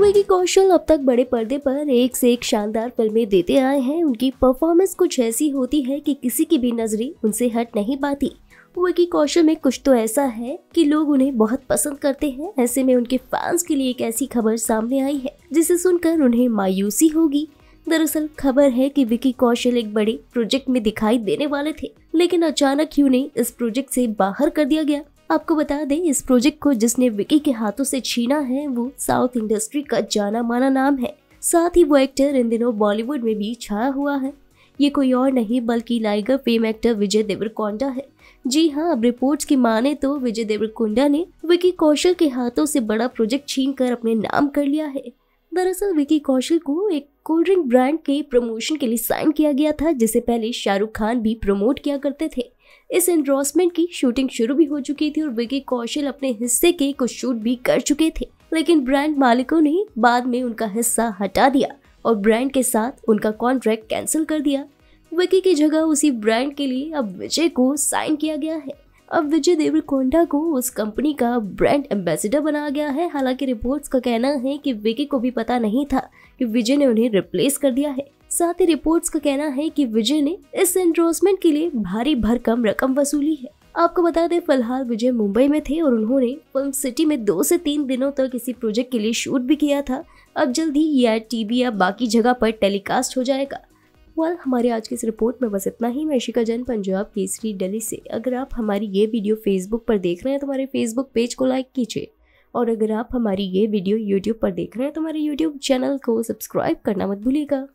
विकी कौशल अब तक बड़े पर्दे पर एक से एक शानदार फिल्में देते आए हैं उनकी परफॉर्मेंस कुछ ऐसी होती है कि किसी की भी नजरे उनसे हट नहीं पाती विकी कौशल में कुछ तो ऐसा है कि लोग उन्हें बहुत पसंद करते हैं ऐसे में उनके फैंस के लिए एक ऐसी खबर सामने आई है जिसे सुनकर उन्हें मायूसी होगी दरअसल खबर है कि विकी कौशल एक बड़े प्रोजेक्ट में दिखाई देने वाले थे लेकिन अचानक ही उन्हें इस प्रोजेक्ट से बाहर कर दिया गया आपको बता दें इस प्रोजेक्ट को जिसने विकी के हाथों से छीना है वो साउथ इंडस्ट्री का जाना माना नाम है साथ ही वो एक्टर इन दिनों बॉलीवुड में भी छाया हुआ है ये कोई और नहीं बल्कि लाइगर फेम एक्टर विजय देवरकोंडा है जी हाँ अब रिपोर्ट्स की माने तो विजय देवरकोंडा ने विकी कौशल के हाथों से बड़ा प्रोजेक्ट छीन कर अपने नाम कर लिया है दरअसल विकी कौशल को एक कोल्ड ड्रिंक ब्रांड के प्रमोशन के लिए साइन किया गया था जिसे पहले शाहरुख खान भी प्रमोट किया करते थे इस एंड्रॉसमेंट की शूटिंग शुरू भी हो चुकी थी और विकी कौशल अपने हिस्से के कुछ शूट भी कर चुके थे लेकिन ब्रांड मालिकों ने बाद में उनका हिस्सा हटा दिया और ब्रांड के साथ उनका कॉन्ट्रैक्ट कैंसिल कर दिया विकी की जगह उसी ब्रांड के लिए अब विजय को साइन किया गया है अब विजय देवरकोंडा को उस कंपनी का ब्रांड एम्बेसडर बनाया गया है हालांकि रिपोर्ट्स का कहना है कि विकी को भी पता नहीं था कि विजय ने उन्हें रिप्लेस कर दिया है साथ ही रिपोर्ट्स का कहना है कि विजय ने इस एंड्रोसमेंट के लिए भारी भरकम रकम वसूली है आपको बता दें फिलहाल विजय मुंबई में थे और उन्होंने फिल्म सिटी में दो से तीन दिनों तक इसी प्रोजेक्ट के लिए शूट भी किया था अब जल्द ही यह टीवी या बाकी जगह पर टेलीकास्ट हो जाएगा वाल हमारे आज की इस रिपोर्ट में बस इतना ही मैं शिका जैन पंजाब केसरी दिल्ली से अगर आप हमारी ये वीडियो फेसबुक पर देख रहे हैं तो हमारे फेसबुक पेज को लाइक कीजिए और अगर आप हमारी ये वीडियो यूट्यूब पर देख रहे हैं तो हमारे यूट्यूब चैनल को सब्सक्राइब करना मत भूलिएगा